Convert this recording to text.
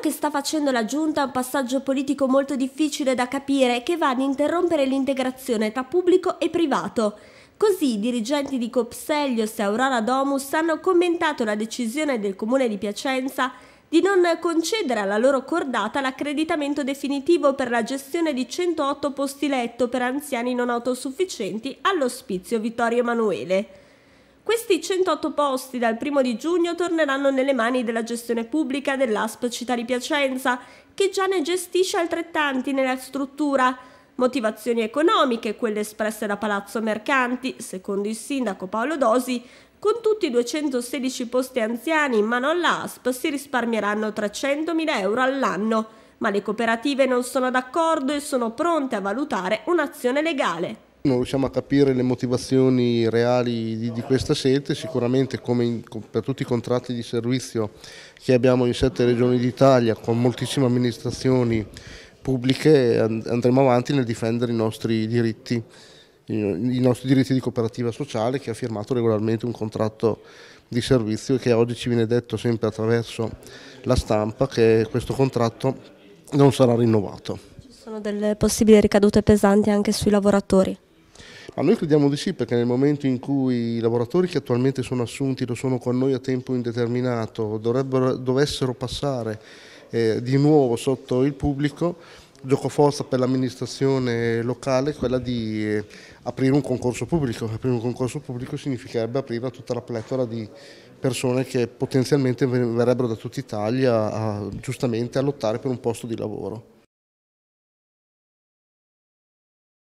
Vero che sta facendo la giunta un passaggio politico molto difficile da capire che va ad interrompere l'integrazione tra pubblico e privato. Così i dirigenti di Copsellios e Aurora Domus hanno commentato la decisione del comune di Piacenza di non concedere alla loro cordata l'accreditamento definitivo per la gestione di 108 posti letto per anziani non autosufficienti all'ospizio Vittorio Emanuele. Questi 108 posti dal 1 di giugno torneranno nelle mani della gestione pubblica dell'ASP Città di Piacenza, che già ne gestisce altrettanti nella struttura. Motivazioni economiche, quelle espresse da Palazzo Mercanti, secondo il sindaco Paolo Dosi, con tutti i 216 posti anziani in mano all'ASP si risparmieranno 300.000 euro all'anno, ma le cooperative non sono d'accordo e sono pronte a valutare un'azione legale. Non riusciamo a capire le motivazioni reali di, di questa sete, sicuramente come in, per tutti i contratti di servizio che abbiamo in sette regioni d'Italia con moltissime amministrazioni pubbliche andremo avanti nel difendere i nostri diritti, i nostri diritti di cooperativa sociale che ha firmato regolarmente un contratto di servizio e che oggi ci viene detto sempre attraverso la stampa che questo contratto non sarà rinnovato. Ci sono delle possibili ricadute pesanti anche sui lavoratori? Ma noi crediamo di sì perché nel momento in cui i lavoratori che attualmente sono assunti lo sono con noi a tempo indeterminato, dovessero passare eh, di nuovo sotto il pubblico, giocoforza per l'amministrazione locale è quella di eh, aprire un concorso pubblico. Aprire un concorso pubblico significherebbe aprire a tutta la pletora di persone che potenzialmente verrebbero da tutta Italia a, giustamente a lottare per un posto di lavoro.